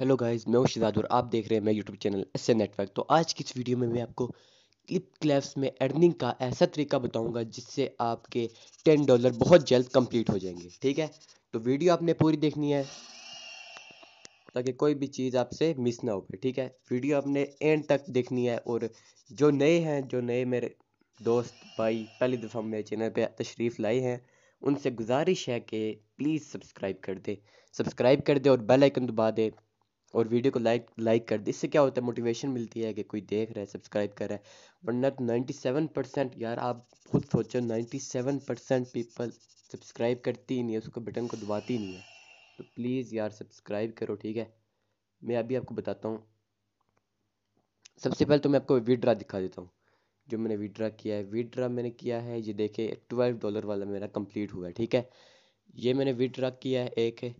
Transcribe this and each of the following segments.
hello guys मैं हूं शिजाद और आप देख रहे हैं मैं यूट्यूब चैनल एस नेटवर्क तो आज की इस वीडियो में मैं आपको क्लिप क्लैप्स में अर्निंग का ऐसा तरीका बताऊंगा जिससे आपके टेन डॉलर बहुत जल्द कंप्लीट हो जाएंगे ठीक है तो वीडियो आपने पूरी देखनी है ताकि कोई भी चीज़ आपसे मिस ना हो पे ठीक है वीडियो आपने एंड तक देखनी है और जो नए हैं जो नए मेरे दोस्त भाई पहली दफ़ा मेरे चैनल पर तशरीफ़ लाए हैं उनसे गुजारिश है कि प्लीज़ सब्सक्राइब कर दे सब्सक्राइब कर दे और बेल आइकन दबा दे और वीडियो को लाइक लाइक कर दे इससे क्या होता है मोटिवेशन मिलती है कि कोई देख रहा है सब्सक्राइब कर रहा है वरना तो नाइन्टी सेवन परसेंट यार आप खुद सोचो ninety seven percent people subscribe करती ही नहीं है उसको बटन को दबाती ही नहीं है तो प्लीज़ यार सब्सक्राइब करो ठीक है मैं अभी आपको बताता हूँ सबसे पहले तो मैं आपको विड्रा दिखा देता हूँ जो मैंने विड्रा किया है विड्रा मैंने किया है ये देखे ट्वेल्व डॉलर वाला मेरा कंप्लीट हुआ है ठीक है ये मैंने विड्रा किया है एक है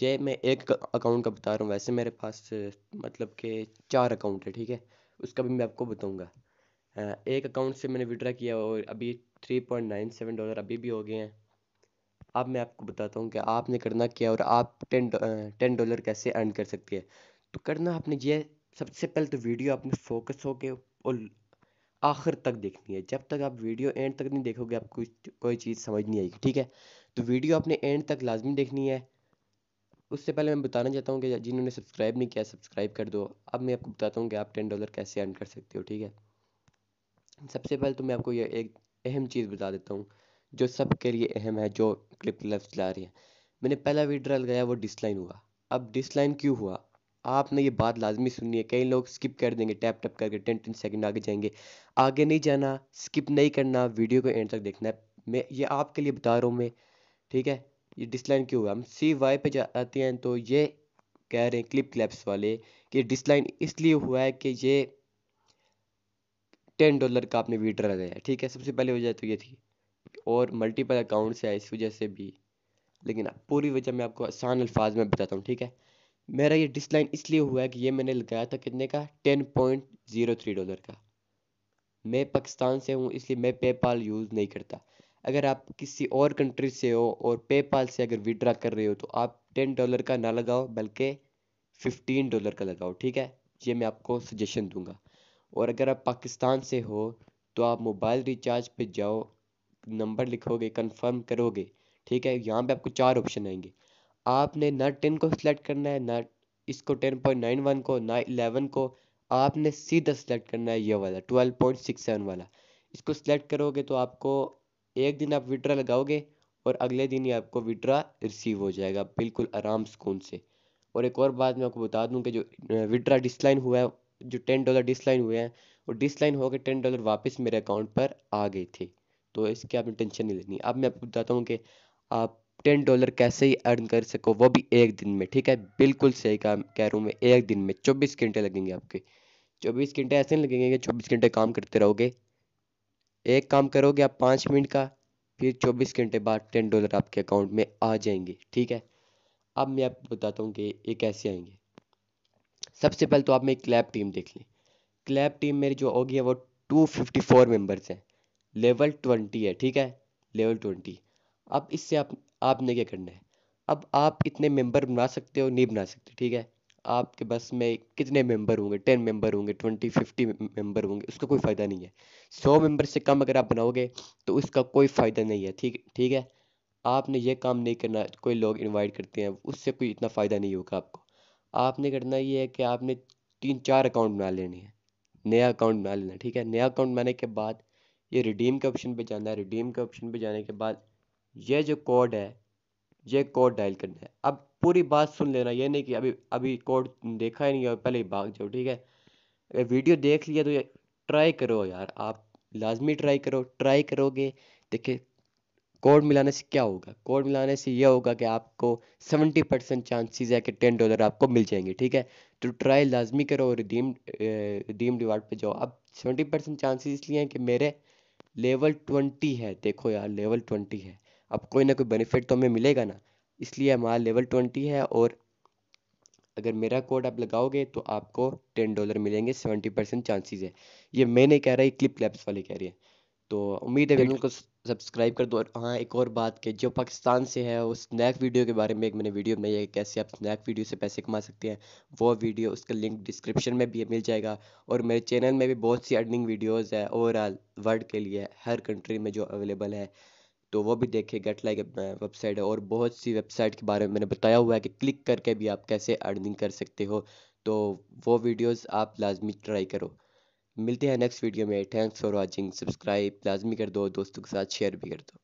ये मैं एक अकाउंट का बता रहा हूँ वैसे मेरे पास मतलब के चार अकाउंट है ठीक है उसका भी मैं आपको बताऊँगा एक अकाउंट से मैंने विड्रा किया और अभी three point nine seven dollar अभी भी हो गए हैं अब मैं आपको बताता हूँ कि आपने करना क्या और आप टेन टेन डॉलर कैसे अर्न कर सकते हैं तो करना आपने ये सबसे पहले तो वीडियो आपने फोकस हो के और आखिर तक देखनी है जब तक आप वीडियो एंड तक नहीं देखोगे आपको कोई चीज़ समझ नहीं आएगी ठीक है तो वीडियो आपने एंड तक लाजमी देखनी है उससे पहले मैं बताना चाहता हूँ कि जिन्होंने सब्सक्राइब नहीं किया सब्सक्राइब कर दो अब मैं आपको बताता हूँ कि आप टेन डॉलर कैसे अर्न कर सकते हो ठीक है सबसे पहले तो मैं आपको ये एक अहम चीज़ बता देता हूँ जो सब के लिए अहम है जो क्लिप लफ चला रही है मैंने पहला विड्रॉल गया वो डिसलाइन हुआ अब डिसलाइन क्यों हुआ आपने ये बात लाजमी सुननी है कई लोग स्किप कर देंगे टैप टैप करके टेन टेन सेकंड आगे जाएंगे आगे नहीं जाना स्किप नहीं करना वीडियो को एंड तक देखना है मैं ये आपके लिए बता रहा हूँ मैं ठीक है ये डिसलाइन क्यों हुआ हम सी वाई पे जाते हैं तो ये कह रहे हैं क्लिप क्लैप्स वाले कि डिसलाइन इसलिए हुआ है कि ये टेन डॉलर का आपने वीडर रह गया ठीक है सबसे पहले वजह तो ये थी और मल्टीपल अकाउंट्स है इस वजह से भी लेकिन पूरी वजह मैं आपको आसान अल्फाज में बताता हूँ ठीक है मेरा ये डिसलाइन इसलिए हुआ है कि ये मैंने लगाया था कितने का ten point zero three dollar का मैं पाकिस्तान से हूँ इसलिए मैं पेपाल यूज़ नहीं करता अगर आप किसी और कंट्री से हो और पेपाल से अगर विड्रा कर रहे हो तो आप टेन डॉलर का ना लगाओ बल्कि फिफ्टीन डॉलर का लगाओ ठीक है ये मैं आपको सजेशन दूंगा और अगर आप पाकिस्तान से हो तो आप मोबाइल रिचार्ज पे जाओ नंबर लिखोगे कंफर्म करोगे ठीक है यहाँ पे आपको चार ऑप्शन आएंगे आपने ना टेन को सिलेक्ट करना है ना इसको टेन पॉइंट नाइन वन को ना इलेवन को आपने सीधा सिलेक्ट करना है ये वाला ट्वेल्व पॉइंट सिक्स सेवन वाला इसको सिलेक्ट करोगे तो आपको एक दिन आप विड्रा लगाओगे और अगले दिन ही आपको विड्रा रिसीव हो जाएगा बिल्कुल आराम सुकून से और एक और बात मैं आपको बता दूं कि जो विड्रा डिसलाइन हुआ है जो टेन डॉलर डिसलाइन हुए हैं वो डिसलाइन होकर टेन डॉलर वापस मेरे अकाउंट पर आ गए थे तो इसकी आपने टेंशन नहीं लेनी अब मैं आपको बताता हूँ कि आप टेन डॉलर कैसे ही अर्न कर सको वो भी एक दिन में ठीक है बिल्कुल सही काम कह रहा हूँ मैं एक दिन में चौबीस घंटे लगेंगे आपके चौबीस घंटे ऐसे नहीं लगेंगे कि चौबीस घंटे काम करते रहोगे एक काम करोगे आप पाँच मिनट का फिर चौबीस घंटे बाद टेन डॉलर आपके अकाउंट में आ जाएंगे ठीक है अब मैं आपको बताता हूँ कि ये कैसे आएंगे सबसे पहले तो आप मेरी क्लैब टीम देख लें क्लैब टीम मेरी जो होगी वो टू फिफ्टी फोर मेम्बर्स हैं लेवल ट्वेंटी है ठीक है लेवल ट्वेंटी अब इससे आप आपने क्या करना है अब आप इतने मेंबर बना सकते हो नहीं बना सकते ठीक है आपके बस में कितने मेंबर होंगे टेन मेंबर होंगे ट्वेंटी फिफ्टी मेंबर होंगे उसका कोई फ़ायदा नहीं है सौ मेंबर से कम अगर आप बनाओगे तो उसका कोई फ़ायदा नहीं है ठीक ठीक है आपने ये काम नहीं करना कोई लोग इनवाइट करते हैं उससे कोई इतना फ़ायदा नहीं होगा आपको आपने करना ये है कि आपने तीन चार अकाउंट बना लेने हैं नया अकाउंट बना लेना ठीक है नया अकाउंट बनाने के बाद ये रिडीम के ऑप्शन पे जाना है रिडीम के ऑप्शन पे जाने के बाद ये जो कोड है ये कोड डायल करना है अब पूरी बात सुन लेना ये नहीं कि अभी अभी कोड देखा ही नहीं और पहले ही भाग जाओ ठीक है अगर वीडियो देख लिया तो ये ट्राई करो यार आप लाजमी ट्राई करो ट्राई करोगे देखिए कोड मिलाने से क्या होगा कोड मिलाने से यह होगा कि आपको सेवेंटी परसेंट चांसेज है कि टेन डॉलर आपको मिल जाएंगे ठीक है तो ट्राई लाजमी करो और रिडीम रिडीम रिवार्ड पे जाओ अब सेवेंटी परसेंट चांसेज इसलिए हैं कि मेरे लेवल ट्वेंटी है देखो यार लेवल ट्वेंटी है अब कोई ना कोई बेनिफिट तो हमें मिलेगा ना इसलिए हमारा लेवल ट्वेंटी है और अगर मेरा कोड आप लगाओगे तो आपको टेन डॉलर मिलेंगे सेवेंटी परसेंट चांसेस है ये मैं नहीं कह रहा ये क्लिप लैब्स वाले कह रही है तो उम्मीद है वीडियो को सब्सक्राइब कर दो और हाँ एक और बात के जो पाकिस्तान से है उस स्नैक वीडियो के बारे में एक मैंने वीडियो बनाई है कैसे आप स्नैक वीडियो से पैसे कमा सकते हैं वो वीडियो उसका लिंक डिस्क्रिप्शन में भी मिल जाएगा और मेरे चैनल में भी बहुत सी अर्निंग वीडियोज़ है ओवरऑल वर्ल्ड uh, के लिए हर कंट्री में जो अवेलेबल है तो वो भी देखे गेट लाइक वेबसाइट है और बहुत सी वेबसाइट के बारे में मैंने बताया हुआ है कि क्लिक करके भी आप कैसे अर्निंग कर सकते हो तो वो वीडियोस आप लाजमी ट्राई करो मिलते हैं नेक्स्ट वीडियो में थैंक्स फॉर वाचिंग सब्सक्राइब लाजमी कर दो दोस्तों के साथ शेयर भी कर दो